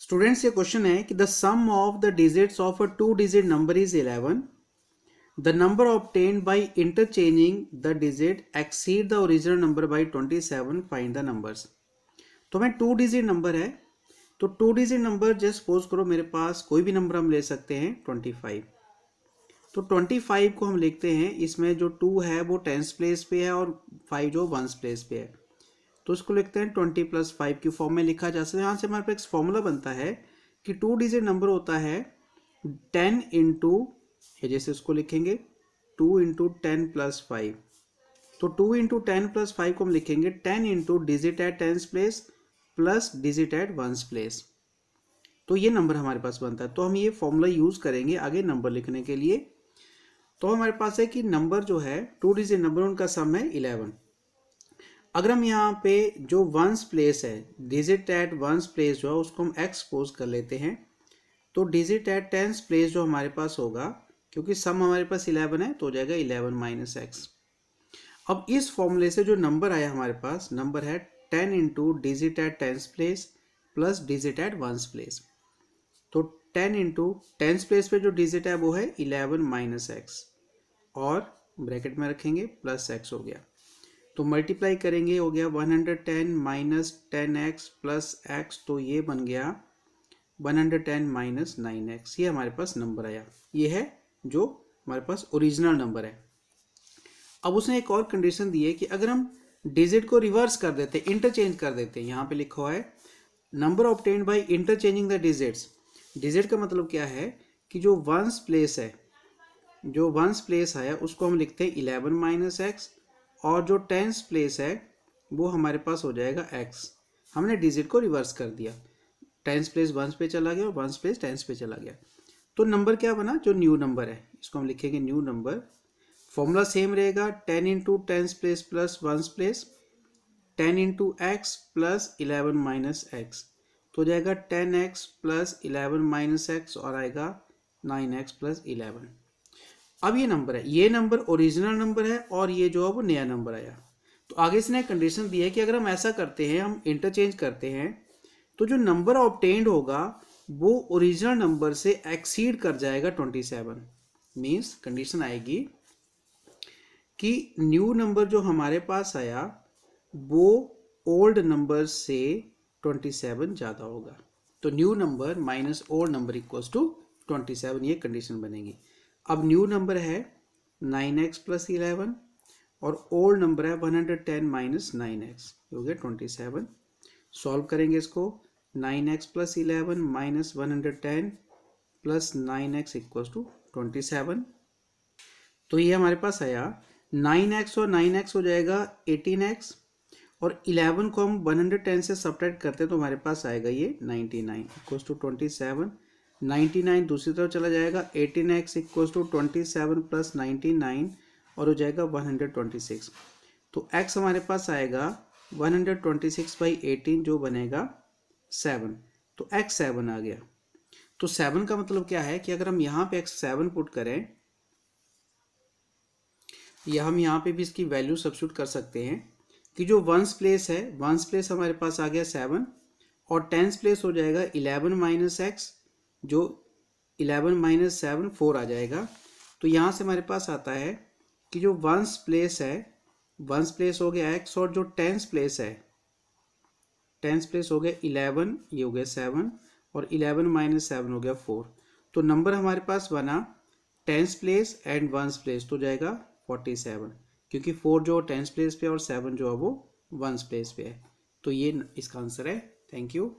students ये question है कि the sum of the digits of a two digit number is 11 the number ten by interchanging the digit exceed the original number by 27 find the numbers तो मैं two digit number है तो two digit number just suppose करो मेरे पास कोई भी number हम ले सकते हैं 25 तो 25 को हम लिखते हैं इसमें जो टू है वो टेंस प्लेस पे है और फाइव जो वंस प्लेस पे है तो इसको लिखते हैं ट्वेंटी प्लस फाइव की फॉर्म में लिखा जा सकता है यहाँ से हमारे पास फॉर्मूला बनता है कि टू डिजिट नंबर होता है टेन इंटू जैसे उसको लिखेंगे two into ten plus five तो two into ten plus five को हम लिखेंगे ten into digit at tens place plus digit at ones place तो ये नंबर हमारे पास बनता है तो हम ये फॉर्मूला यूज़ करेंगे आगे नंबर लिखने के लिए तो हमारे पास है कि नंबर जो है टू डिजिट नंबर उनका सम है इलेवन अगर हम यहाँ पे जो वंस प्लेस है डिजिट एट वंस प्लेस जो है उसको हम एक्सपोज कर लेते हैं तो डिजिट एट टेंस प्लेस जो हमारे पास होगा क्योंकि सम हमारे पास इलेवन है तो हो जाएगा इलेवन माइनस एक्स अब इस फॉर्मूले से जो नंबर आया हमारे पास नंबर है ten into digit at tens place plus digit at ones place तो टेन इंटू टेंस प्लेस पे जो डिजिट है वो है इलेवन माइनस एक्स और ब्रैकेट में रखेंगे प्लस एक्स हो गया तो मल्टीप्लाई करेंगे हो गया 110 minus ten x plus x तो ये बन गया 110 माइनस नाइन एक्स ये हमारे पास नंबर आया ये है जो हमारे पास ओरिजिनल नंबर है अब उसने एक और कंडीशन दी है कि अगर हम डिजिट को रिवर्स कर देते इंटरचेंज कर देते यहाँ पे लिखा हुआ है number obtain by interchanging the digits digit का मतलब क्या है कि जो वंस प्लेस है जो वंस प्लेस आया उसको हम लिखते हैं इलेवन माइनस एक्स और जो टेंस प्लेस है वो हमारे पास हो जाएगा एक्स हमने डिजिट को रिवर्स कर दिया टेंस प्लेस वंस पे चला गया और वंस प्लेस टेंस पे चला गया तो नंबर क्या बना जो न्यू नंबर है इसको हम लिखेंगे न्यू नंबर फॉर्मूला सेम रहेगा ten into tens place plus ones place ten into x plus eleven minus x तो हो जाएगा ten x plus eleven minus x और आएगा नाइन एक्स प्लस इलेवन अब ये नंबर है ये नंबर ओरिजिनल नंबर है और ये जो है वो नया नंबर आया तो आगे इसने कंडीशन दी है कि अगर हम ऐसा करते हैं हम इंटरचेंज करते हैं तो जो नंबर ऑप्टेंड होगा वो ओरिजिनल नंबर से एक्सीड कर जाएगा ट्वेंटी सेवन मीन्स कंडीशन आएगी कि न्यू नंबर जो हमारे पास आया वो ओल्ड नंबर से ट्वेंटी सेवन ज़्यादा होगा तो new number minus old number equals to twenty seven ये कंडीशन बनेगी अब न्यू नंबर है नाइन एक्स प्लस इलेवन और ओल्ड नंबर है one hundred ten minus nine x हो गया ट्वेंटी सेवन सॉल्व करेंगे इसको nine x plus eleven minus one hundred ten plus nine x equal to twenty seven तो ये हमारे पास आया नाइन एक्स और नाइन एक्स हो जाएगा एटीन एक्स और इलेवन को हम वन हंड्रेड टेन से सब्ट्रैक्ट करते हैं तो हमारे पास आएगा ये ninety nine equal to twenty seven ninety nine दूसरी तरफ चला जाएगा eighteen x equal to twenty seven plus ninety nine और हो जाएगा वन हंड्रेड ट्वेंटी सिक्स तो एक्स हमारे पास आएगा one hundred twenty six by eighteen जो बनेगा सेवन तो एक्स सेवन आ गया तो सेवन का मतलब क्या है कि अगर हम यहाँ पे एक्स सेवन पुट करें या हम यहाँ पे भी इसकी वैल्यू सब्सिट्यूट कर सकते हैं कि जो वंस प्लेस है वंस प्लेस हमारे पास आ गया सेवन और टेंस प्लेस हो जाएगा इलेवन माइनस एक्स जो इलेवन माइनस सेवन फोर आ जाएगा तो यहाँ से हमारे पास आता है कि जो वंस प्लेस है वंस प्लेस हो गया एक्स और जो टेंस प्लेस है टेंस प्लेस हो गया इलेवन ये हो गया सेवन और इलेवन माइनस सेवन हो गया फोर तो नंबर हमारे पास बना tens place and ones place तो जाएगा फोर्टी सेवन क्योंकि फोर जो टेंस प्लेस पे और सेवन जो है वो वंस प्लेस पे है तो ये इसका आंसर है थैंक यू